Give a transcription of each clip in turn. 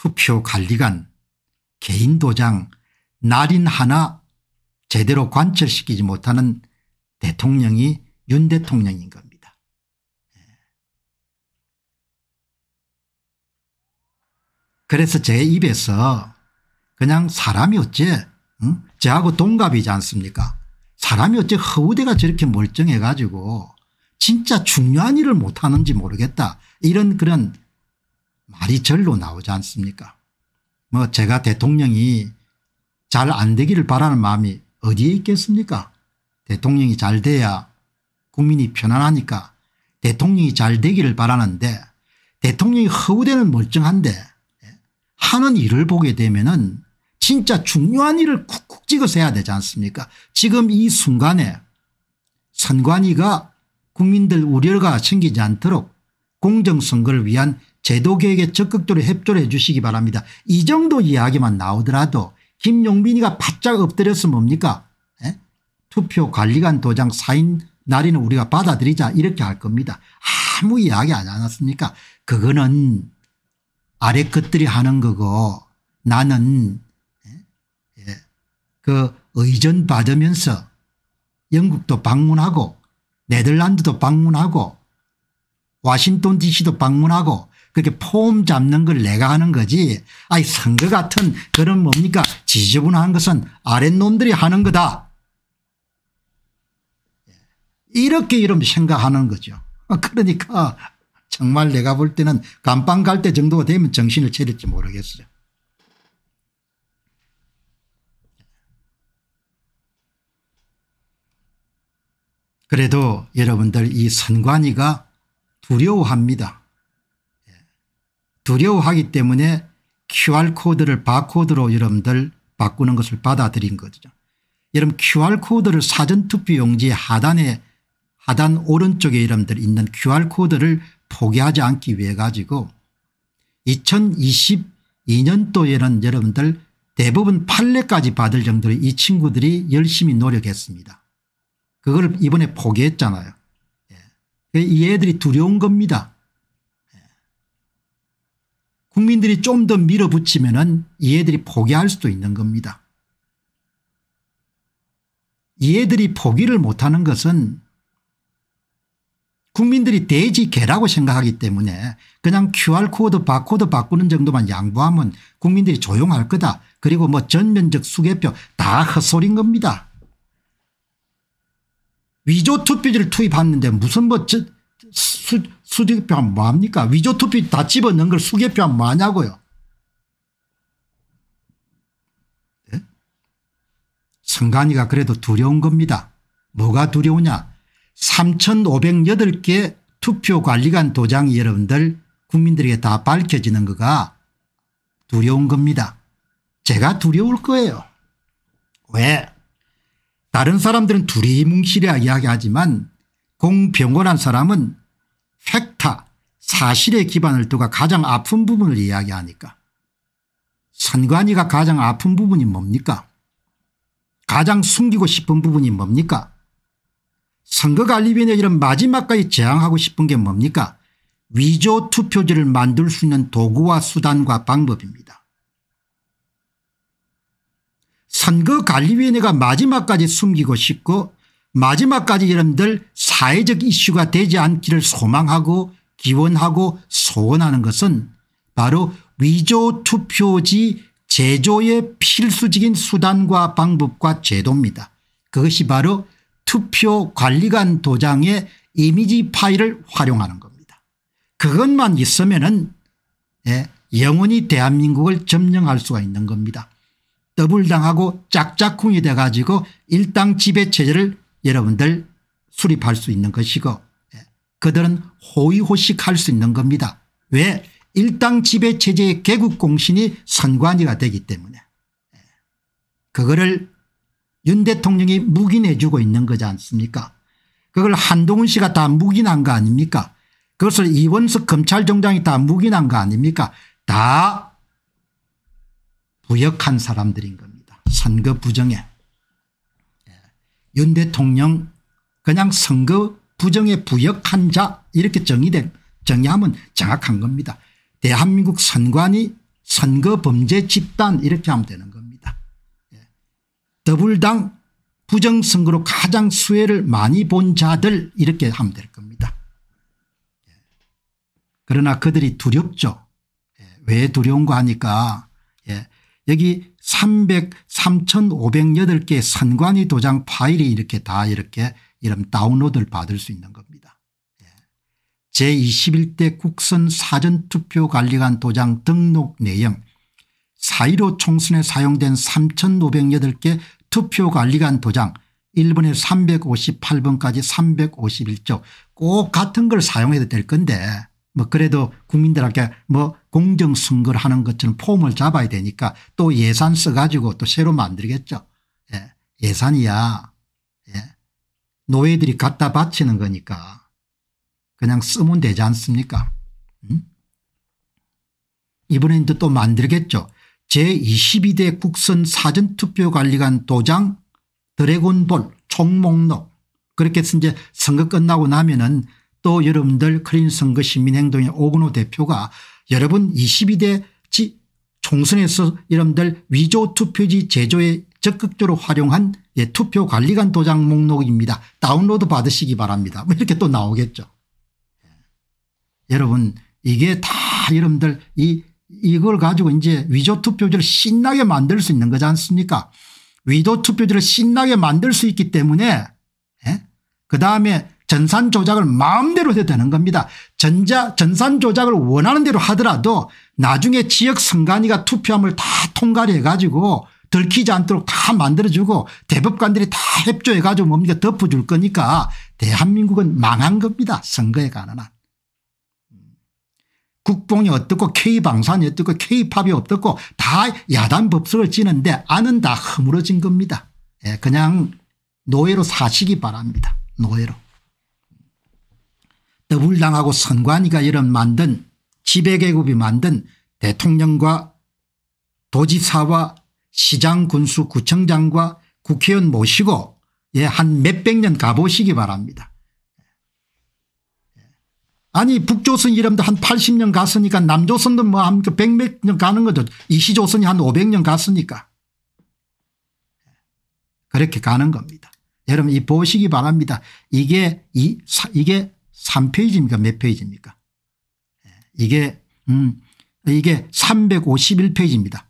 투표관리관, 개인도장, 날인 하나 제대로 관철시키지 못하는 대통령이 윤 대통령인 겁니다. 예. 그래서 제 입에서 그냥 사람이 어째 응? 저하고 동갑이지 않습니까 사람이 어째 허우대가 저렇게 멀쩡해 가지고 진짜 중요한 일을 못하는지 모르겠다 이런 그런 말이 절로 나오지 않습니까 뭐 제가 대통령이 잘 안 되기를 바라는 마음이 어디에 있겠습니까 대통령이 잘 돼야 국민이 편안하니까 대통령이 잘 되기를 바라는데 대통령이 허우대는 멀쩡한데 하는 일을 보게 되면 은 진짜 중요한 일을 쿡쿡 찍어서 해야 되지 않습니까 지금 이 순간에 선관위가 국민들 우려가 생기지 않도록 공정선거를 위한 제도 개혁에 적극적으로 협조를 해 주시기 바랍니다. 이 정도 이야기만 나오더라도 김용빈이가 바짝 엎드렸으면 뭡니까 에? 투표 관리관 도장 사인 날인은 우리가 받아들이자 이렇게 할 겁니다. 아무 이야기 안 않았습니까 그거는 아래 것들이 하는 거고 나는 예? 그 의전 받으면서 영국도 방문하고 네덜란드도 방문하고 워싱턴 dc도 방문하고 그렇게 폼 잡는 걸 내가 하는 거지 아니 선거 같은 그런 뭡니까 지저분한 것은 아랫놈들이 하는 거다. 예. 이렇게 이런 생각하는 거죠. 아, 그러니까 정말 내가 볼 때는 감방 갈 때 정도가 되면 정신을 차릴지 모르겠어요. 그래도 여러분들 이 선관위가 두려워합니다. 두려워하기 때문에 QR코드를 바코드로 여러분들 바꾸는 것을 받아들인 거죠. 여러분 QR코드를 사전투표 용지 하단에 하단 오른쪽에 여러분들 있는 QR코드를 포기하지 않기 위해 가지고 2022년도에는 여러분들 대부분 판례까지 받을 정도로 이 친구들이 열심히 노력했습니다. 그걸 이번에 포기했잖아요. 예. 이 애들이 두려운 겁니다. 국민들이 좀 더 밀어붙이면은 얘들이 포기할 수도 있는 겁니다. 얘들이 포기를 못하는 것은 국민들이 돼지 개라고 생각하기 때문에 그냥 QR코드 바코드 바꾸는 정도만 양보하면 국민들이 조용할 거다. 그리고 뭐 전면적 수개표 다헛소리인 겁니다. 위조 투표지를 투입하는데 무슨 뭐 수, 수직표하 뭐합니까 위조투표 다 집어넣은 걸 수개표하면 뭐하냐고요. 네? 선관위가 그래도 두려운 겁니다. 뭐가 두려우냐 3508개 투표관리관 도장이 여러분들 국민들에게 다 밝혀지는 거가 두려운 겁니다. 제가 두려울 거예요. 왜? 다른 사람들은 두리뭉실해 이야기하지만 공병원한 사람은 팩타 사실의 기반을 두고 가장 아픈 부분을 이야기하니까 선관위가 가장 아픈 부분이 뭡니까 가장 숨기고 싶은 부분이 뭡니까 선거관리위원회 이런 마지막까지 제항하고 싶은 게 뭡니까 위조 투표지를 만들 수 있는 도구와 수단과 방법입니다. 선거관리위원회가 마지막까지 숨기고 싶고 마지막까지 여러분들 사회적 이슈가 되지 않기를 소망하고 기원하고 소원하는 것은 바로 위조 투표지 제조의 필수적인 수단과 방법과 제도입니다. 그것이 바로 투표관리관 도장의 이미지 파일을 활용하는 겁니다. 그것만 있으면 은 예, 영원히 대한민국을 점령할 수가 있는 겁니다. 더블당하고 짝짝쿵이 돼가지고 일당 지배체제를 여러분들 수립할 수 있는 것이고 예, 그들은 호의호식할 수 있는 겁니다. 왜? 일당 지배체제의 개국공신이 선관위가 되기 때문에 예, 그거를 윤 대통령이 묵인해 주고 있는 거지 않습니까 그걸 한동훈 씨가 다 묵인한 거 아닙니까 그것을 이원석 검찰총장이 다 묵인한 거 아닙니까 다 부역한 사람들인 겁니다. 선거 부정에. 윤 대통령 그냥 선거 부정에 부역한 자 이렇게 정의된 정의하면 정확한 겁니다. 대한민국 선관위 선거 범죄 집단 이렇게 하면 되는 겁니다. 예. 더불당 부정선거로 가장 수혜를 많이 본 자들 이렇게 하면 될 겁니다. 예. 그러나 그들이 두렵죠. 예. 왜 두려운가 하니까 여기 3 0 3 5 0 8개 선관위 도장 파일이 이렇게 다 이렇게 이런 다운로드를 받을 수 있는 겁니다. 예. 제21대 국선 사전투표관리관 도장 등록 내용 4.15 총선에 사용된 3,508개 투표관리관 도장 1번에 358번까지 3 5 1쪽꼭 같은 걸 사용해도 될 건데 뭐 그래도 국민들한테 뭐 공정선거를 하는 것처럼 폼을 잡아야 되니까 또 예산 써가지고 또 새로 만들겠죠. 예. 예산이야. 예. 노예들이 갖다 바치는 거니까 그냥 쓰면 되지 않습니까? 음? 이번엔 또 만들겠죠. 제22대 국선 사전투표관리관 도장 드래곤볼 총목록 그렇게 해서 이제 선거 끝나고 나면은 또 여러분들 클린 선거 시민행동의 오근호 대표가 여러분 22대 지 총선에서 여러분들 위조 투표지 제조에 적극적으로 활용한 예, 투표관리관 도장 목록입니다. 다운로드 받으시기 바랍니다. 뭐 이렇게 또 나오겠죠. 예. 여러분 이게 다 여러분들 이 이걸 가지고 이제 위조 투표지를 신나게 만들 수 있는 거지 않습니까? 위조 투표지를 신나게 만들 수 있기 때문에 예? 그 다음에 전산 조작을 마음대로 해도 되는 겁니다. 전자 전산 조작을 원하는 대로 하더라도 나중에 지역 선관위가 투표함을 다 통과를 해가지고 들키지 않도록 다 만들어주고 대법관들이 다 협조해가지고 뭡니까 덮어줄 거니까 대한민국은 망한 겁니다. 선거에 관한 한. 국뽕이 어떻고 K방산이 어떻고 K팝이 어떻고 다 야단 법석을 찌는데 안은 다 허물어진 겁니다. 예, 그냥 노예로 사시기 바랍니다. 노예로. 더불당하고 선관위가 이런 만든 지배계급이 만든 대통령과 도지사와 시장 군수 구청장과 국회의원 모시고 예, 한 몇백 년 가보시기 바랍니다. 아니 북조선 이름도 한 80년 갔으니까 남조선도 뭐 한 1몇년 그 가는 거죠. 이시조선이 한 500년 갔으니까. 그렇게 가는 겁니다. 여러분 이 보시기 바랍니다. 이게 이 이게 3페이지입니까 몇 페이지입니까 예, 이게 음 이게 351페이지입니다.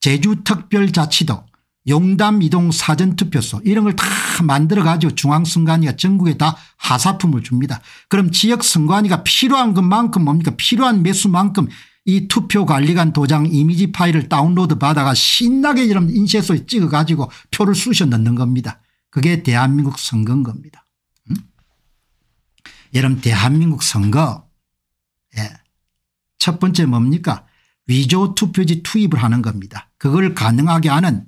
제주특별자치도 용담이동 사전투표소 이런 걸 다 만들어 가지고 중앙선관위가 전국에 다 하사품을 줍니다. 그럼 지역선관위가 필요한 것만큼 뭡니까 필요한 매수만큼 이 투표관리관 도장 이미지 파일을 다운로드 받아가 신나게 이런 인쇄소에 찍어 가지고 표를 쑤셔 넣는 겁니다. 그게 대한민국 선거인 겁니다. 여름 대한민국 선거 예. 첫 번째 뭡니까 위조 투표지 투입을 하는 겁니다. 그걸 가능하게 하는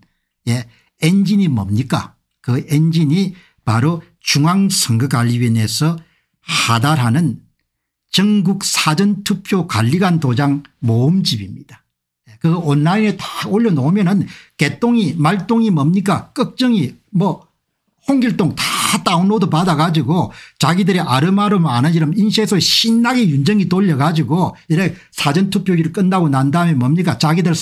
예. 엔진이 뭡니까 그 엔진이 바로 중앙선거관리위원회에서 하달하는 전국사전투표관리관 도장 모음집입니다. 그 온라인에 다 올려놓으면 은 개똥이 말똥이 뭡니까 걱정이 뭐 홍길동 다 다운로드 받아가지고 자기들이 아름아름 아는 이름 인쇄소에 신나게 윤정이 돌려가지고 이래 사전투표기를 끝나고 난 다음에 뭡니까 자기들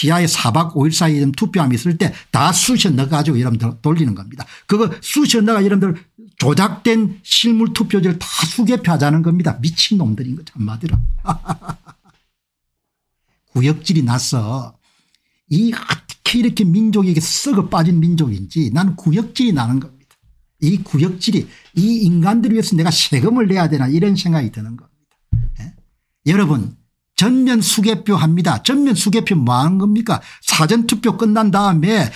휘하에 4박 5일 사이에 투표함이 있을 때 다쑤셔 넣어가지고 여러분들 돌리는 겁니다. 그거 쑤셔 넣어가 여러분들 조작된 실물 투표지를 다 수개표하자는 겁니다. 미친놈들인 거죠 한마디로. 구역질이 났어. 이 특히 이렇게 민족에게 썩어 빠진 민족인지 나는 구역질이 나는 겁니다. 이 구역질이 이 인간들을 위해서 내가 세금을 내야 되나 이런 생각이 드는 겁니다. 예? 여러분 전면 수개표 합니다. 전면 수개표 뭐 하는 겁니까 사전투표 끝난 다음에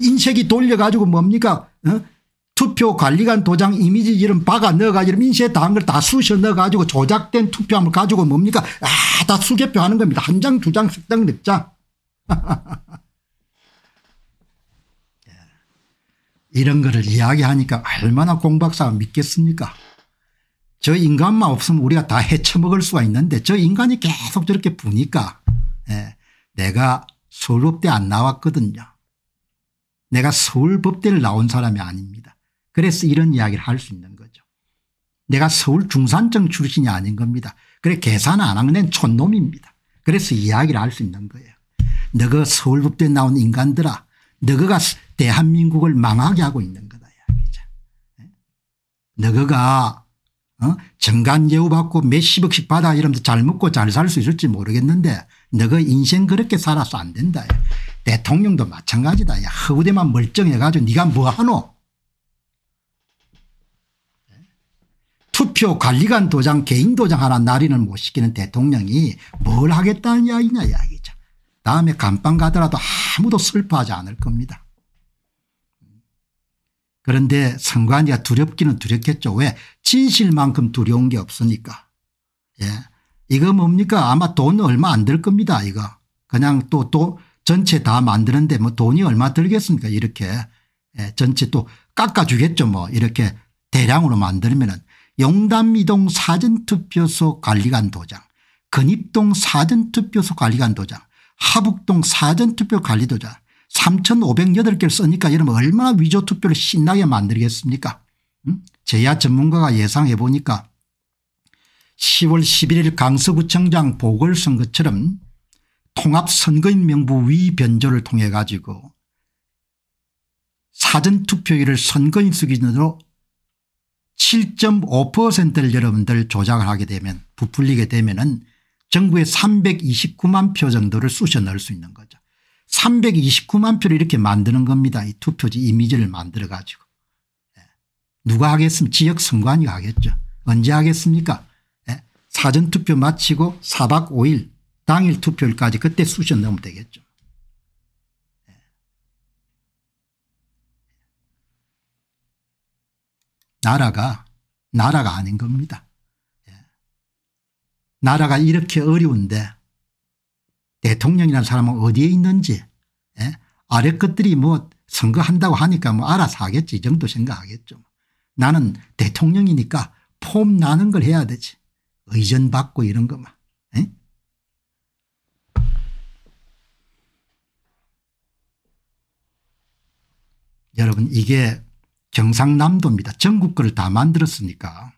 인쇄기 돌려가지고 뭡니까 어? 투표 관리관 도장 이미지 이름 박아 넣어가지고 인쇄 당한 걸 다 수셔 넣어가지고 조작된 투표함을 가지고 뭡니까 아다 수개표 하는 겁니다. 한 장 두장세장 넉장 이런 거를 이야기하니까 얼마나 공박사가 믿겠습니까 저 인간만 없으면 우리가 다 헤쳐먹을 수가 있는데 저 인간이 계속 저렇게 부니까 예, 내가 서울법대 안 나왔거든요. 내가 서울법대를 나온 사람이 아닙니다. 그래서 이런 이야기를 할 수 있는 거죠. 내가 서울 중산청 출신이 아닌 겁니다. 그래 계산 안 하는 애 촌놈입니다. 그래서 이야기를 할 수 있는 거예요. 너가 서울법대 나온 인간들아 너가 그 대한민국을 망하게 하고 있는 거다. 이야가 예? 어? 정관 예우받고 몇십억씩 받아 이러면 잘 먹고 잘 살 수 있을지 모르겠는데 너가 인생 그렇게 살아서 안 된다. 대통령도 마찬가지다. 야 허우대만 멀쩡해가지고 네가 뭐하노 예? 투표 관리관 도장 개인 도장 하나 날인을 못 시키는 대통령이 뭘 하겠다는 이야기냐 이야기 다음에 감방 가더라도 아무도 슬퍼하지 않을 겁니다. 그런데 선관위가 두렵기는 두렵겠죠. 왜? 진실만큼 두려운 게 없으니까. 예. 이거 뭡니까? 아마 돈 얼마 안 들 겁니다. 이거. 그냥 또, 또 전체 다 만드는데 뭐 돈이 얼마 들겠습니까? 이렇게. 예. 전체 또 깎아주겠죠. 뭐 이렇게 대량으로 만들면은 용담이동 사전투표소 관리관 도장, 근입동 사전투표소 관리관 도장, 하북동 사전투표 관리도자 3508개를 쓰니까 여러분 얼마나 위조투표를 신나게 만들겠습니까 제야 전문가가 예상해 보니까 10월 11일 강서구청장 보궐선거처럼 통합선거인 명부 위변조를 통해 가지고 사전투표율을 선거인 수 기준으로 7.5%를 여러분들 조작을 하게 되면 부풀리게 되면 은 정부의 329만 표 정도를 쑤셔 넣을 수 있는 거죠. 329만 표를 이렇게 만드는 겁니다. 이 투표지 이미지를 만들어 가지고. 예. 누가 하겠습니까 지역 선관위가 하겠죠. 언제 하겠습니까 예. 사전투표 마치고 4박 5일 당일 투표일까지 그때 쑤셔 넣으면 되겠죠. 예. 나라가 나라가 아닌 겁니다. 나라가 이렇게 어려운데 대통령이라는 사람은 어디에 있는지 예? 아래 것들이 뭐 선거한다고 하니까 뭐 알아서 하겠지 이 정도 생각하겠죠. 나는 대통령이니까 폼 나는 걸 해야 되지. 의전 받고 이런 거만. 예? 여러분 이게 경상남도입니다. 전국 거를 다 만들었으니까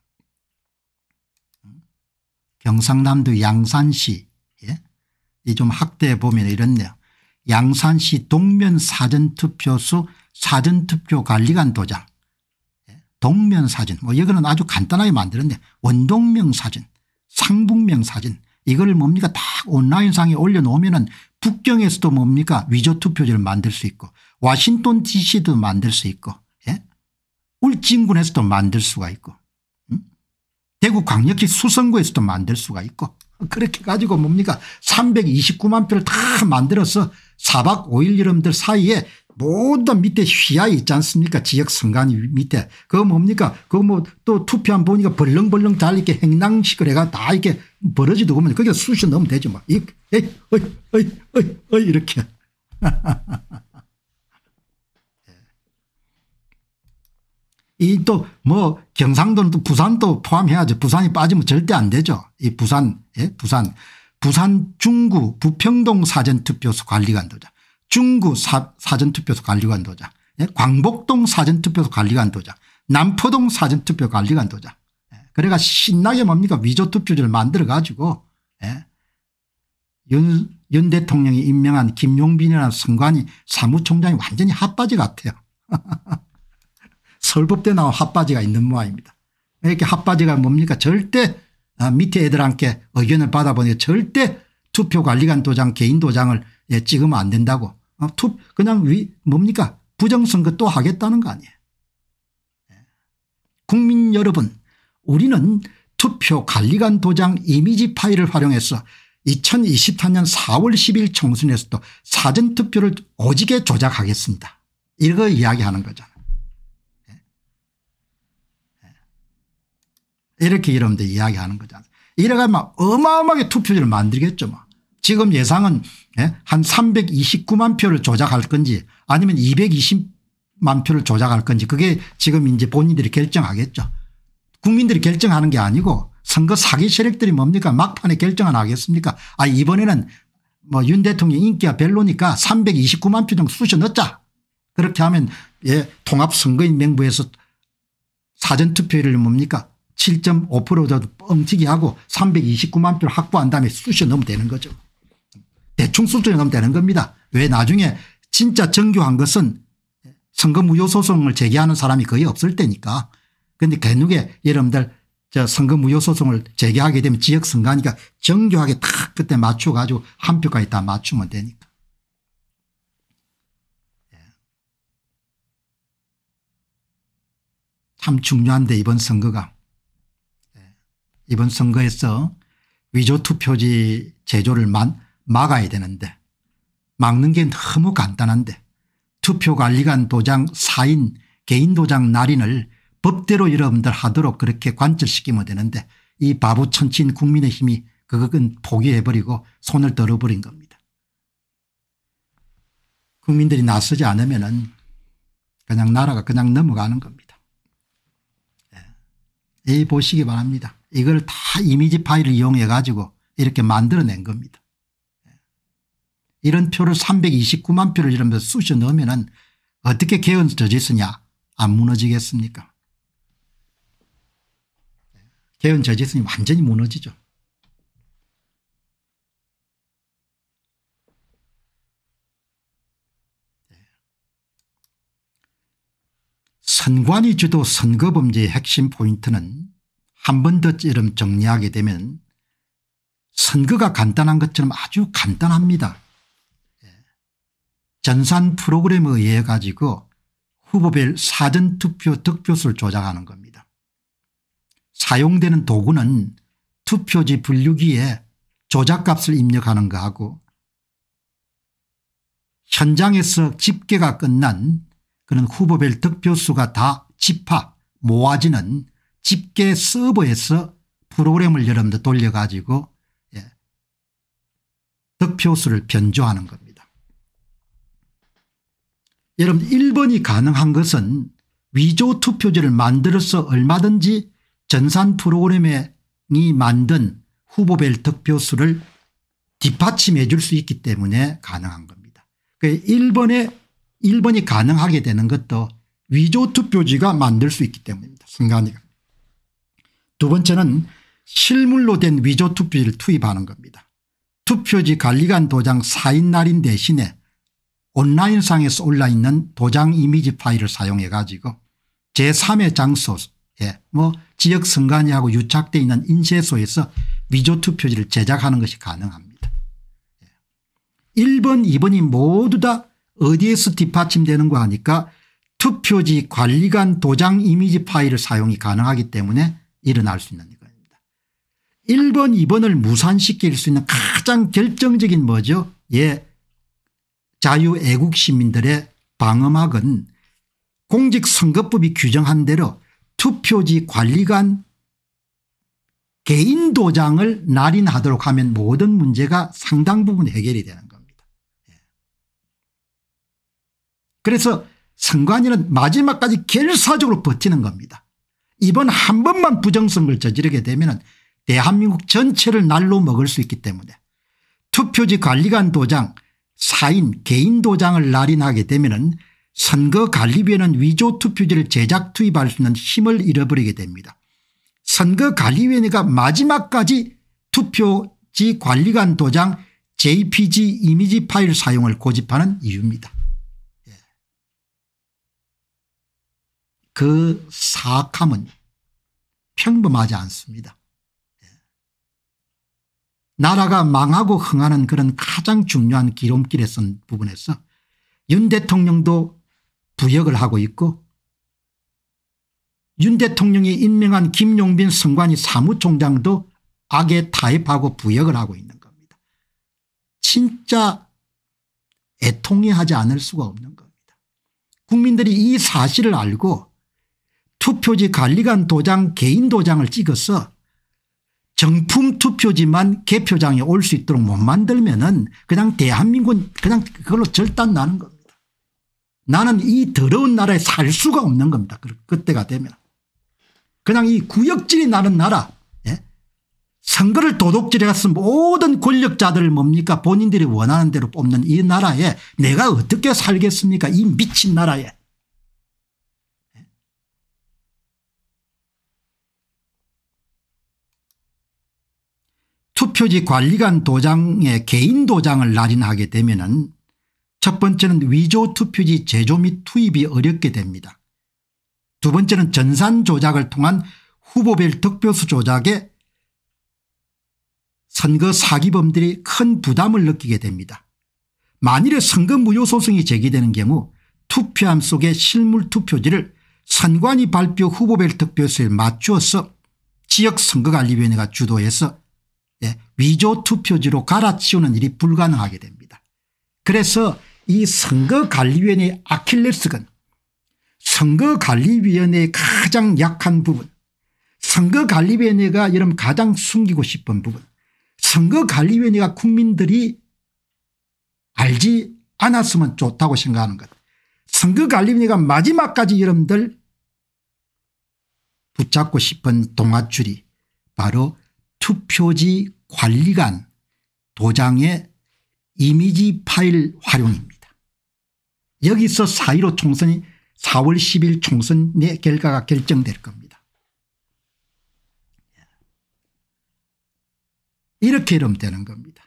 경상남도 양산시 예? 이좀 학대 보면 이렇네요. 양산시 동면 사전투표소 사전투표 관리관 도장 예? 동면 사진 뭐 이거는 아주 간단하게 만들었네 원동명 사진 상북명 사진 이걸 뭡니까 딱 온라인상에 올려놓으면 은 북경에서도 뭡니까 위조투표지를 만들 수 있고 와싱턴 dc도 만들 수 있고 예? 울진군에서도 만들 수가 있고 대구 광역시 수성구에서도 만들 수가 있고 그렇게 가지고 뭡니까 329만 표를 다 만들어서 4박 5일 여러분들 사이에 모든 밑에 휘하 있지 않습니까 지역 선관위 밑에 그거 뭡니까 그거 뭐 또 투표한 보니까 벌렁벌렁 잘 이렇게 행랑식을 해가 다 이렇게 벌어지도 보면 거기에 수시 넣으면 되죠 뭐. 이, 에이 어이, 어이, 어이 이렇게 이또뭐 경상도는 또 부산도 포함해야죠. 부산이 빠지면 절대 안 되죠. 이 부산 예 부산 부산 중구 부평동 사전투표소 관리관도장 중구 사, 사전투표소 관리관도장 예? 광복동 사전투표소 관리관도장 남포동 사전투표 관리관도장 예? 그래가 신나게 뭡니까 위조투표지를 만들어 가지고 예? 윤, 윤 대통령이 임명한 김용빈이라는 선관이 사무총장이 완전히 핫바지 같아요. 설법대 나온 핫바지가 있는 모양입니다. 이렇게 핫바지가 뭡니까 절대 아, 밑에 애들한테 의견을 받아보니까 절대 투표관리관 도장 개인 도장을 예, 찍으면 안 된다고 어, 그냥 위 뭡니까 부정선거 또 하겠다는 거 아니에요. 예. 국민 여러분 우리는 투표관리관 도장 이미지 파일을 활용해서 2024년 4월 10일 총선에서도 사전투표를 오지게 조작하겠습니다. 이거 이야기하는 거잖아요. 이렇게 여러분들 이야기하는 거잖아요. 이래가 막 어마어마하게 투표율을 만들겠죠. 막. 지금 예상은 예? 한 329만 표를 조작할 건지 아니면 220만 표를 조작할 건지 그게 지금 이제 본인들이 결정하겠죠. 국민들이 결정하는 게 아니고 선거 사기 세력들이 뭡니까 막판에 결정은 하겠습니까 아 이번에는 뭐 윤 대통령 인기가 별로니까 329만 표 정도 쑤셔 넣자 그렇게 하면 예 통합선거인 명부에서 사전투표를 뭡니까 7.5%라도 뻥튀기 하고 329만 표를 확보한 다음에 쑤셔 넣으면 되는 거죠. 대충 쑤셔 넣으면 되는 겁니다. 왜 나중에 진짜 정교한 것은 선거 무효 소송을 제기하는 사람이 거의 없을 테니까 그런데 개누게 여러분들 저 선거 무효 소송을 제기하게 되면 지역 선거니까 하 정교하게 딱 그때 맞춰 가지고 한 표까지 다 맞추면 되니까. 예. 참 중요한데 이번 선거가. 이번 선거에서 위조 투표지 제조를 막아야 되는데 막는 게 너무 간단한데 투표관리관 도장 사인 개인 도장 날인을 법대로 여러분들 하도록 그렇게 관철시키면 되는데 이 바보 천친 국민의힘이 그것은 포기해버리고 손을 들어버린 겁니다. 국민들이 나서지 않으면 은 그냥 나라가 그냥 넘어가는 겁니다. 예. 이 예, 보시기 바랍니다. 이걸 다 이미지 파일을 이용해 가지고 이렇게 만들어낸 겁니다. 이런 표를 329만 표를 이러면서 쑤셔 넣으면 은 어떻게 개헌저지 있으냐 안 무너지겠습니까 개헌저지 있으니 완전히 무너지죠. 선관위 주도 선거범죄의 핵심 포인트는 한번더처름 정리하게 되면 선거가 간단한 것처럼 아주 간단합니다. 예. 전산 프로그램에 의해 가지고 후보별 사전투표 득표수를 조작하는 겁니다. 사용되는 도구는 투표지 분류기에 조작값을 입력하는 거하고 현장에서 집계가 끝난 그런 후보별 득표수가 다 집합 모아지는 집계 서버에서 프로그램을 여러분들 돌려가지고 예. 득표수를 변조하는 겁니다. 여러분 1번이 가능한 것은 위조 투표지를 만들어서 얼마든지 전산 프로그램이 만든 후보별 득표수를 뒷받침해 줄 수 있기 때문에 가능한 겁니다. 1번에 그 1번이 가능하게 되는 것도 위조 투표지가 만들 수 있기 때문입니다. 승관이가. 두 번째는 실물로 된 위조 투표지를 투입하는 겁니다. 투표지 관리관 도장 사인 날인 대신에 온라인상에서 올라있는 도장 이미지 파일을 사용해 가지고 제3의 장소에 뭐 지역 선관위하고 유착되어 있는 인쇄소에서 위조 투표지를 제작하는 것이 가능합니다. 1번 예. 2번이 모두 다 어디에서 뒷받침되는 거 하니까 투표지 관리관 도장 이미지 파일을 사용이 가능하기 때문에 일어날 수 있는 겁니다. 1번 2번을 무산시킬 수 있는 가장 결정적인 뭐죠 예 자유애국 시민들의 방어막은 공직선거법이 규정한 대로 투표지 관리관 개인 도장을 날인하도록 하면 모든 문제가 상당 부분 해결이 되는 겁니다. 예. 그래서 선관위는 마지막까지 결사적으로 버티는 겁니다. 이번 한 번만 부정선거를 저지르게 되면 대한민국 전체를 날로 먹을 수 있기 때문에 투표지 관리관 도장 사인 개인 도장을 날인하게 되면 선거관리위원회는 위조 투표지를 제작 투입할 수 있는 힘을 잃어버리게 됩니다. 선거관리위원회가 마지막까지 투표지 관리관 도장 jpg 이미지 파일 사용을 고집하는 이유입니다. 그 사악함은 평범하지 않습니다. 예. 나라가 망하고 흥하는 그런 가장 중요한 기름길에 선 부분에서 윤 대통령도 부역을 하고 있고 윤 대통령이 임명한 김용빈 선관위 사무총장도 악에 타입하고 부역을 하고 있는 겁니다. 진짜 애통해 하지 않을 수가 없는 겁니다. 국민들이 이 사실을 알고 투표지 관리관 도장 개인 도장을 찍어서 정품 투표지만 개표장에 올 수 있도록 못 만들면 은 그냥 대한민국은 그냥 그걸로 절단 나는 겁니다. 나는 이 더러운 나라에 살 수가 없는 겁니다. 그때가 되면. 그냥 이 구역질이 나는 나라 예? 선거를 도둑질해서 모든 권력자들을 뭡니까 본인들이 원하는 대로 뽑는 이 나라에 내가 어떻게 살겠습니까 이 미친 나라에 투표지 관리관 도장의 개인 도장을 날인하게 되면 첫 번째는 위조 투표지 제조 및 투입이 어렵게 됩니다. 두 번째는 전산 조작을 통한 후보별 득표수 조작에 선거 사기범들이 큰 부담을 느끼게 됩니다. 만일에 선거 무효 소송이 제기되는 경우 투표함 속의 실물 투표지를 선관위 발표 후보별 득표수에 맞추어서 지역선거관리위원회가 주도해서 예, 위조 투표지로 갈아치우는 일이 불가능하게 됩니다. 그래서 이 선거관리위원회의 아킬레스건 선거관리위원회의 가장 약한 부분 선거관리위원회가 여러분 가장 숨기고 싶은 부분 선거관리위원회가 국민들이 알지 않았으면 좋다고 생각하는 것 선거관리위원회가 마지막까지 여러분들 붙잡고 싶은 동아줄이 바로 투표지 관리관 도장의 이미지 파일 활용입니다. 여기서 4.15 총선이 4월 10일 총선의 결과가 결정될 겁니다. 이렇게 이러면 되는 겁니다.